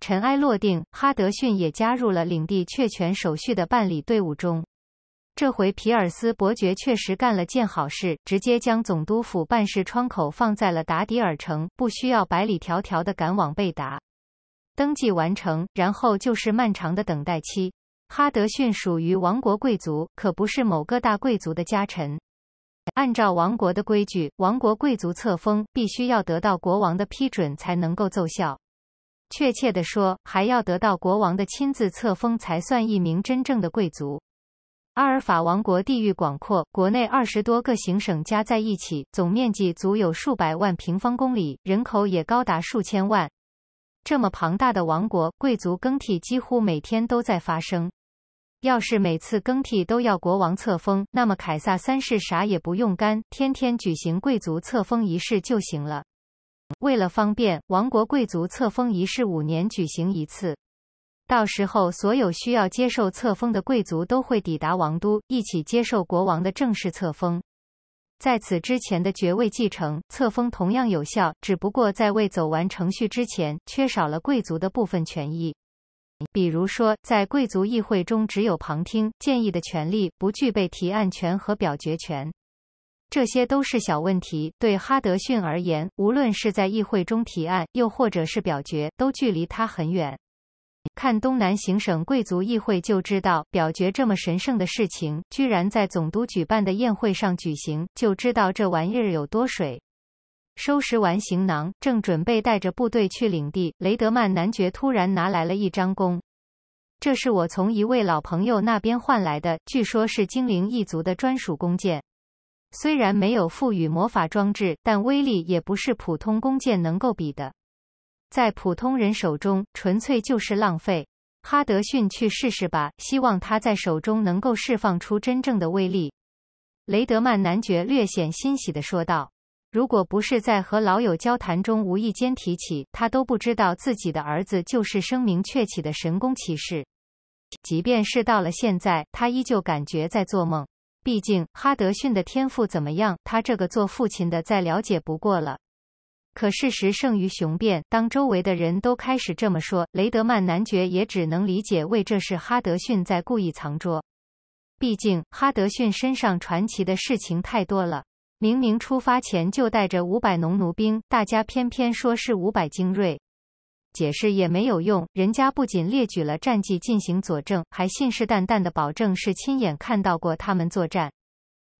尘埃落定，哈德逊也加入了领地确权手续的办理队伍中。这回皮尔斯伯爵确实干了件好事，直接将总督府办事窗口放在了达迪尔城，不需要百里迢迢的赶往贝达。登记完成，然后就是漫长的等待期。哈德逊属于王国贵族，可不是某个大贵族的家臣。按照王国的规矩，王国贵族册封必须要得到国王的批准才能够奏效。确切的说，还要得到国王的亲自册封才算一名真正的贵族。阿尔法王国地域广阔，国内二十多个行省加在一起，总面积足有数百万平方公里，人口也高达数千万。这么庞大的王国，贵族更替几乎每天都在发生。要是每次更替都要国王册封，那么凯撒三世啥也不用干，天天举行贵族册封仪式就行了。为了方便，王国贵族册封仪式五年举行一次。到时候，所有需要接受册封的贵族都会抵达王都，一起接受国王的正式册封。在此之前的爵位继承、册封同样有效，只不过在未走完程序之前，缺少了贵族的部分权益。比如说，在贵族议会中，只有旁听、建议的权利，不具备提案权和表决权。这些都是小问题。对哈德逊而言，无论是在议会中提案，又或者是表决，都距离他很远。看东南行省贵族议会就知道，表决这么神圣的事情，居然在总督举办的宴会上举行，就知道这玩意儿有多水。收拾完行囊，正准备带着部队去领地，雷德曼男爵突然拿来了一张弓。这是我从一位老朋友那边换来的，据说是精灵一族的专属弓箭。虽然没有赋予魔法装置，但威力也不是普通弓箭能够比的。在普通人手中，纯粹就是浪费。哈德逊去试试吧，希望他在手中能够释放出真正的威力。”雷德曼男爵略显欣喜地说道。如果不是在和老友交谈中无意间提起，他都不知道自己的儿子就是声名鹊起的神弓骑士。即便是到了现在，他依旧感觉在做梦。毕竟哈德逊的天赋怎么样？他这个做父亲的再了解不过了。可事实胜于雄辩，当周围的人都开始这么说，雷德曼男爵也只能理解为这是哈德逊在故意藏拙。毕竟哈德逊身上传奇的事情太多了，明明出发前就带着五百农奴兵，大家偏偏说是五百精锐。解释也没有用，人家不仅列举了战绩进行佐证，还信誓旦旦的保证是亲眼看到过他们作战，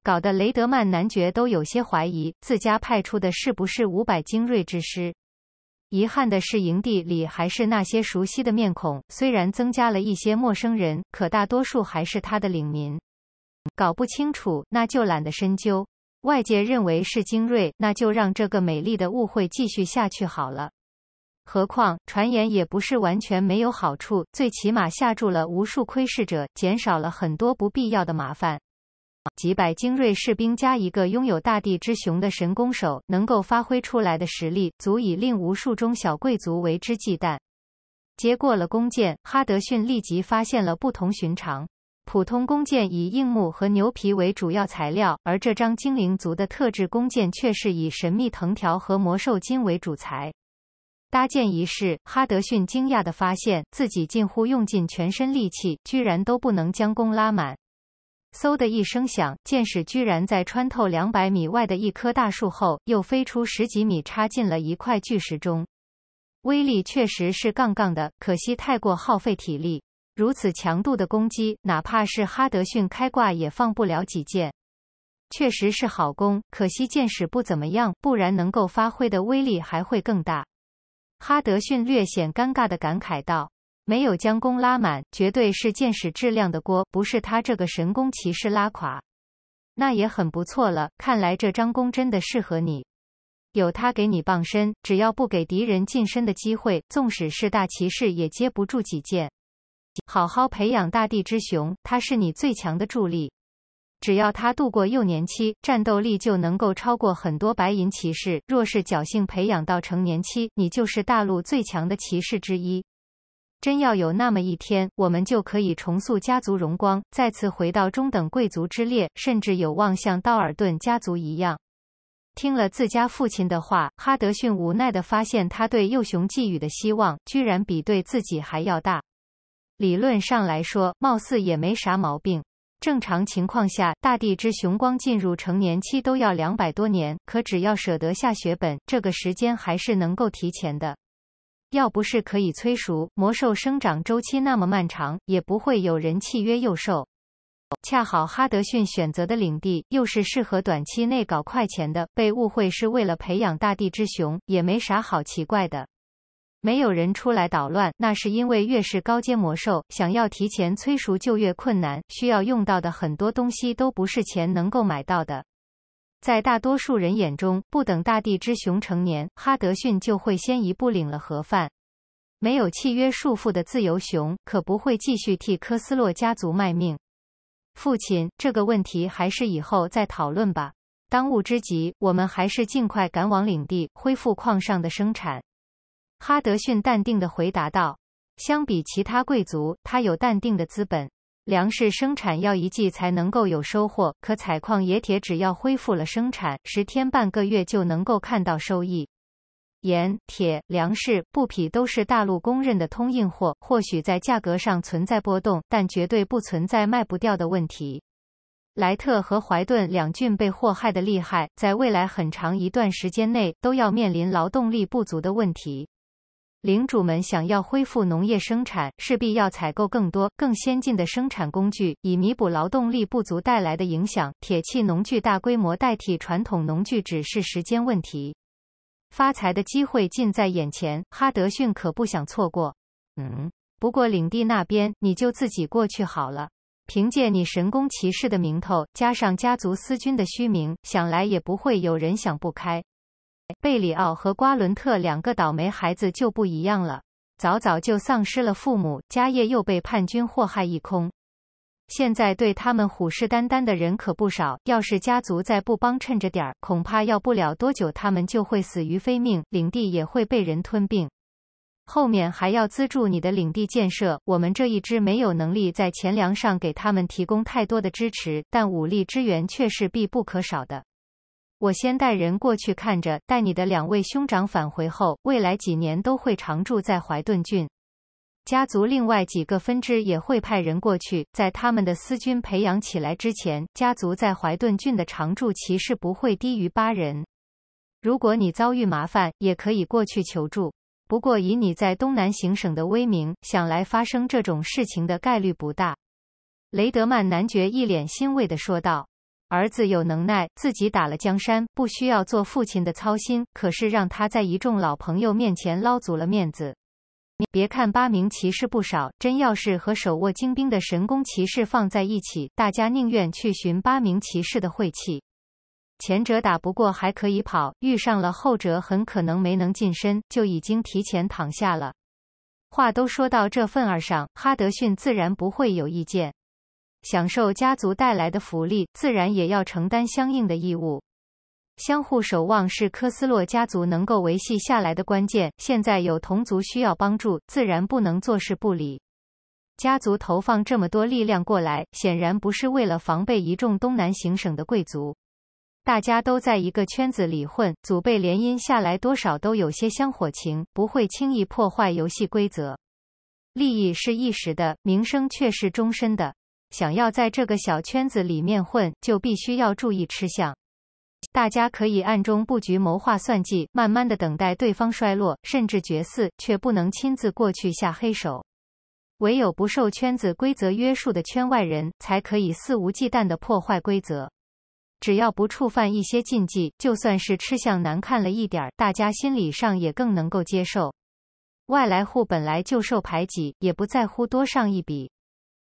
搞得雷德曼男爵都有些怀疑自家派出的是不是五百精锐之师。遗憾的是，营地里还是那些熟悉的面孔，虽然增加了一些陌生人，可大多数还是他的领民。搞不清楚那就懒得深究，外界认为是精锐，那就让这个美丽的误会继续下去好了。何况传言也不是完全没有好处，最起码吓住了无数窥视者，减少了很多不必要的麻烦。几百精锐士兵加一个拥有大地之雄的神弓手，能够发挥出来的实力，足以令无数中小贵族为之忌惮。接过了弓箭，哈德逊立即发现了不同寻常：普通弓箭以硬木和牛皮为主要材料，而这张精灵族的特制弓箭却是以神秘藤条和魔兽筋为主材。搭建仪式，哈德逊惊讶地发现自己近乎用尽全身力气，居然都不能将弓拉满。嗖的一声响，箭矢居然在穿透两百米外的一棵大树后，又飞出十几米，插进了一块巨石中。威力确实是杠杠的，可惜太过耗费体力。如此强度的攻击，哪怕是哈德逊开挂也放不了几箭。确实是好弓，可惜箭矢不怎么样，不然能够发挥的威力还会更大。哈德逊略显尴尬地感慨道：“没有将弓拉满，绝对是箭矢质量的锅，不是他这个神弓骑士拉垮。那也很不错了。看来这张弓真的适合你，有他给你傍身，只要不给敌人近身的机会，纵使是大骑士也接不住几箭。好好培养大地之熊，他是你最强的助力。”只要他度过幼年期，战斗力就能够超过很多白银骑士。若是侥幸培养到成年期，你就是大陆最强的骑士之一。真要有那么一天，我们就可以重塑家族荣光，再次回到中等贵族之列，甚至有望像道尔顿家族一样。听了自家父亲的话，哈德逊无奈的发现，他对幼熊寄予的希望，居然比对自己还要大。理论上来说，貌似也没啥毛病。正常情况下，大地之雄光进入成年期都要两百多年。可只要舍得下血本，这个时间还是能够提前的。要不是可以催熟，魔兽生长周期那么漫长，也不会有人契约幼兽。恰好哈德逊选择的领地又是适合短期内搞快钱的，被误会是为了培养大地之雄，也没啥好奇怪的。没有人出来捣乱，那是因为越是高阶魔兽，想要提前催熟就越困难，需要用到的很多东西都不是钱能够买到的。在大多数人眼中，不等大地之熊成年，哈德逊就会先一步领了盒饭。没有契约束缚的自由熊，可不会继续替科斯洛家族卖命。父亲，这个问题还是以后再讨论吧。当务之急，我们还是尽快赶往领地，恢复矿上的生产。哈德逊淡定地回答道：“相比其他贵族，他有淡定的资本。粮食生产要一季才能够有收获，可采矿冶铁只要恢复了生产，十天半个月就能够看到收益。盐、铁、粮食、布匹都是大陆公认的通硬货，或许在价格上存在波动，但绝对不存在卖不掉的问题。莱特和怀顿两郡被祸害的厉害，在未来很长一段时间内都要面临劳动力不足的问题。”领主们想要恢复农业生产，势必要采购更多、更先进的生产工具，以弥补劳动力不足带来的影响。铁器农具大规模代替传统农具，只是时间问题。发财的机会近在眼前，哈德逊可不想错过。嗯，不过领地那边，你就自己过去好了。凭借你神功骑士的名头，加上家族私军的虚名，想来也不会有人想不开。贝里奥和瓜伦特两个倒霉孩子就不一样了，早早就丧失了父母，家业又被叛军祸害一空。现在对他们虎视眈眈的人可不少，要是家族再不帮衬着点儿，恐怕要不了多久他们就会死于非命，领地也会被人吞并。后面还要资助你的领地建设，我们这一支没有能力在钱粮上给他们提供太多的支持，但武力支援却是必不可少的。我先带人过去看着，待你的两位兄长返回后，未来几年都会常住在怀顿郡。家族另外几个分支也会派人过去，在他们的私军培养起来之前，家族在怀顿郡的常驻骑士不会低于八人。如果你遭遇麻烦，也可以过去求助。不过以你在东南行省的威名，想来发生这种事情的概率不大。”雷德曼男爵一脸欣慰的说道。儿子有能耐，自己打了江山，不需要做父亲的操心。可是让他在一众老朋友面前捞足了面子。别看八名骑士不少，真要是和手握精兵的神功骑士放在一起，大家宁愿去寻八名骑士的晦气。前者打不过还可以跑，遇上了后者很可能没能近身，就已经提前躺下了。话都说到这份儿上，哈德逊自然不会有意见。享受家族带来的福利，自然也要承担相应的义务。相互守望是科斯洛家族能够维系下来的关键。现在有同族需要帮助，自然不能坐视不理。家族投放这么多力量过来，显然不是为了防备一众东南行省的贵族。大家都在一个圈子里混，祖辈联姻下来，多少都有些香火情，不会轻易破坏游戏规则。利益是一时的，名声却是终身的。想要在这个小圈子里面混，就必须要注意吃相。大家可以暗中布局、谋划、算计，慢慢的等待对方衰落，甚至绝嗣，却不能亲自过去下黑手。唯有不受圈子规则约束的圈外人才可以肆无忌惮的破坏规则。只要不触犯一些禁忌，就算是吃相难看了一点儿，大家心理上也更能够接受。外来户本来就受排挤，也不在乎多上一笔。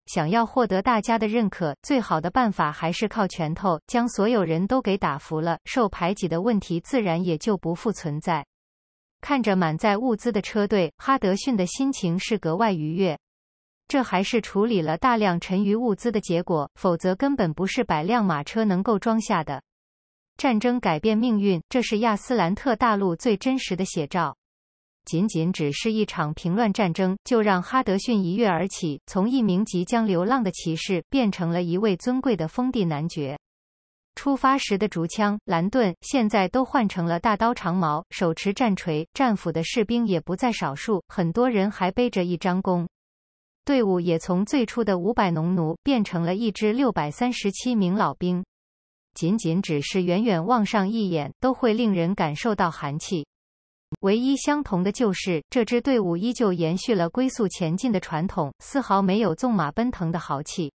想要获得大家的认可，最好的办法还是靠拳头，将所有人都给打服了，受排挤的问题自然也就不复存在。看着满载物资的车队，哈德逊的心情是格外愉悦。这还是处理了大量沉余物资的结果，否则根本不是百辆马车能够装下的。战争改变命运，这是亚斯兰特大陆最真实的写照。仅仅只是一场平乱战争，就让哈德逊一跃而起，从一名即将流浪的骑士，变成了一位尊贵的封地男爵。出发时的竹枪、蓝盾，现在都换成了大刀、长矛，手持战锤、战斧的士兵也不在少数。很多人还背着一张弓，队伍也从最初的五百农奴，变成了一支六百三十七名老兵。仅仅只是远远望上一眼，都会令人感受到寒气。唯一相同的就是，这支队伍依旧延续了龟速前进的传统，丝毫没有纵马奔腾的豪气。